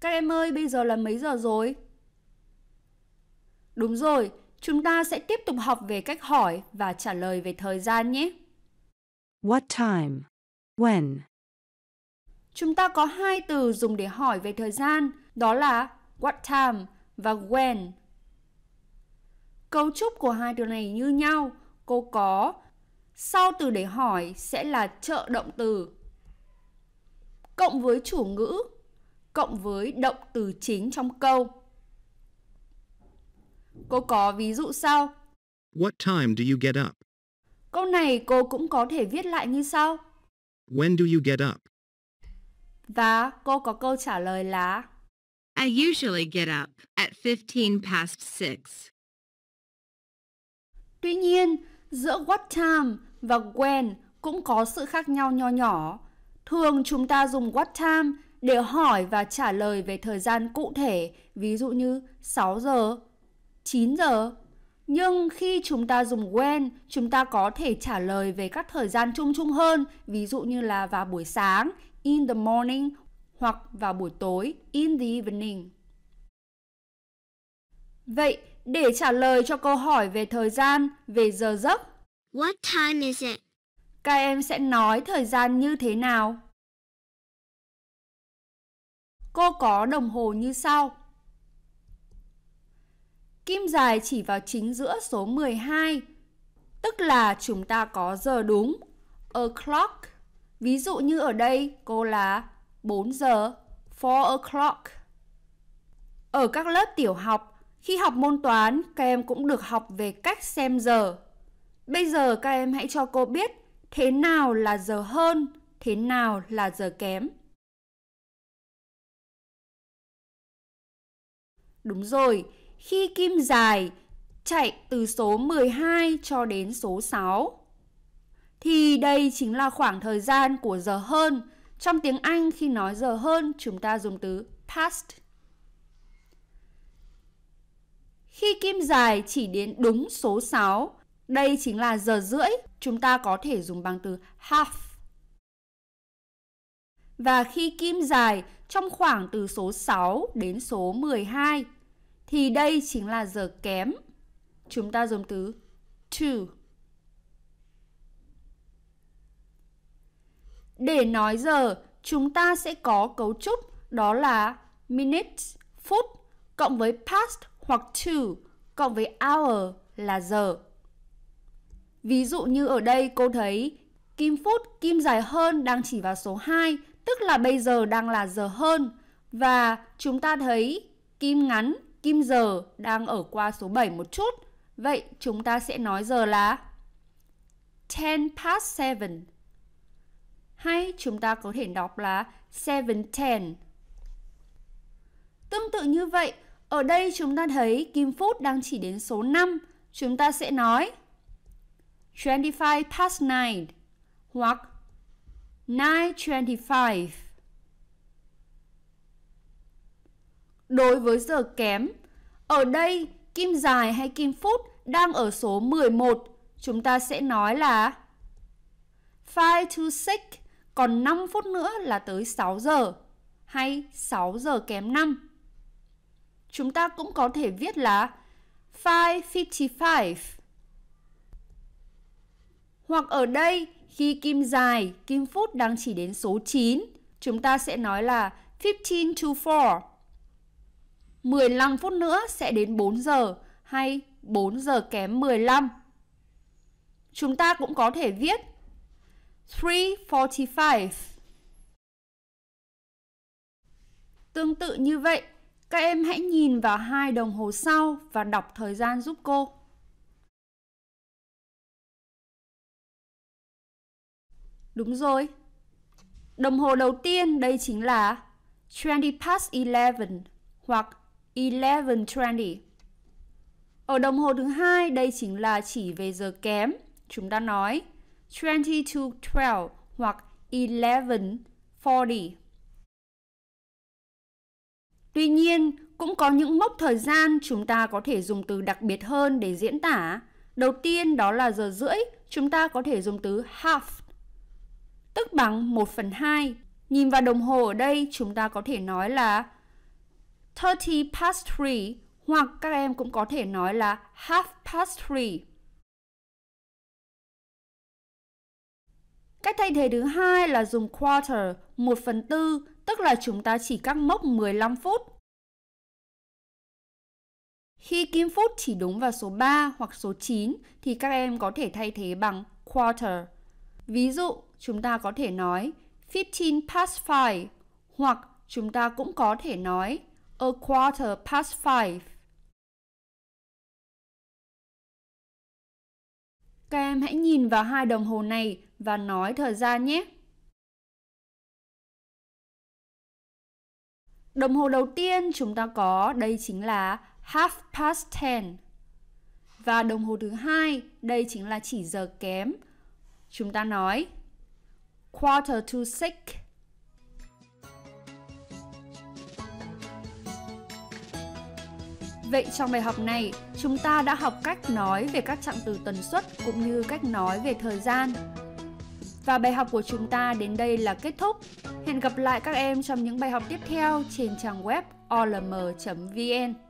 Các em ơi, bây giờ là mấy giờ rồi? Đúng rồi, chúng ta sẽ tiếp tục học về cách hỏi và trả lời về thời gian nhé. What time? When? Chúng ta có hai từ dùng để hỏi về thời gian, đó là what time và when. Cấu trúc của hai từ này như nhau, cô có sau từ để hỏi sẽ là trợ động từ cộng với chủ ngữ cộng với động từ chính trong câu. Cô có ví dụ sau. What time do you get up? Câu này cô cũng có thể viết lại như sau. When do you get up? Và cô có câu trả lời là I usually get up at 15 past 6. Tuy nhiên, giữa what time và when cũng có sự khác nhau nho nhỏ. Thường chúng ta dùng what time để hỏi và trả lời về thời gian cụ thể, ví dụ như 6 giờ, 9 giờ. Nhưng khi chúng ta dùng when, chúng ta có thể trả lời về các thời gian chung chung hơn, ví dụ như là vào buổi sáng, in the morning hoặc vào buổi tối, in the evening. Vậy, để trả lời cho câu hỏi về thời gian, về giờ giấc. What time is it? Các em sẽ nói thời gian như thế nào? Cô có đồng hồ như sau. Kim dài chỉ vào chính giữa số 12, tức là chúng ta có giờ đúng, a clock. Ví dụ như ở đây cô là 4 giờ, 4 o'clock. Ở các lớp tiểu học, khi học môn toán, các em cũng được học về cách xem giờ. Bây giờ các em hãy cho cô biết thế nào là giờ hơn, thế nào là giờ kém. Đúng rồi, khi kim dài chạy từ số 12 cho đến số 6 thì đây chính là khoảng thời gian của giờ hơn. Trong tiếng Anh khi nói giờ hơn chúng ta dùng từ past. Khi kim dài chỉ đến đúng số 6, đây chính là giờ rưỡi, chúng ta có thể dùng bằng từ half. Và khi kim dài trong khoảng từ số 6 đến số 12 thì đây chính là giờ kém. Chúng ta dùng từ to. Để nói giờ, chúng ta sẽ có cấu trúc đó là minutes, phút cộng với past hoặc to cộng với hour là giờ. Ví dụ như ở đây cô thấy kim phút, kim dài hơn đang chỉ vào số 2, tức là bây giờ đang là giờ hơn. Và chúng ta thấy kim ngắn, kim giờ đang ở qua số 7 một chút. Vậy chúng ta sẽ nói giờ là 10 past 7. Hay chúng ta có thể đọc là 7:10. Tương tự như vậy, ở đây chúng ta thấy kim phút đang chỉ đến số 5. Chúng ta sẽ nói 25 past 9 hoặc 925. đối với giờ kém. Ở đây, kim dài hay kim phút đang ở số 11. Chúng ta sẽ nói là 5 to 6, còn 5 phút nữa là tới 6 giờ hay 6 giờ kém 5. Chúng ta cũng có thể viết là 5.55 Hoặc ở đây, khi kim dài, kim phút đang chỉ đến số 9, chúng ta sẽ nói là 15 to 4 15 phút nữa sẽ đến 4 giờ hay 4 giờ kém 15. Chúng ta cũng có thể viết 3:45. Tương tự như vậy, các em hãy nhìn vào hai đồng hồ sau và đọc thời gian giúp cô. Đúng rồi. Đồng hồ đầu tiên đây chính là 20 past 11 hoặc 11.20 Ở đồng hồ thứ hai đây chính là chỉ về giờ kém. Chúng ta nói 20 to 12 hoặc 11.40. Tuy nhiên, cũng có những mốc thời gian chúng ta có thể dùng từ đặc biệt hơn để diễn tả. Đầu tiên đó là giờ rưỡi, chúng ta có thể dùng từ half, tức bằng 1 phần 2. Nhìn vào đồng hồ ở đây, chúng ta có thể nói là 30 past 3 hoặc các em cũng có thể nói là half past 3. Cách thay thế thứ hai là dùng quarter 1 phần tư, tức là chúng ta chỉ cắt mốc 15 phút. Khi kim phút chỉ đúng vào số 3 hoặc số 9 thì các em có thể thay thế bằng quarter. Ví dụ, chúng ta có thể nói 15 past 5 hoặc chúng ta cũng có thể nói A quarter past five. Các em hãy nhìn vào hai đồng hồ này và nói thời gian nhé. Đồng hồ đầu tiên chúng ta có đây chính là half past ten. Và đồng hồ thứ hai đây chính là chỉ giờ kém. Chúng ta nói quarter to six. Vậy trong bài học này, chúng ta đã học cách nói về các trạng từ tần suất cũng như cách nói về thời gian. Và bài học của chúng ta đến đây là kết thúc. Hẹn gặp lại các em trong những bài học tiếp theo trên trang web olm.vn.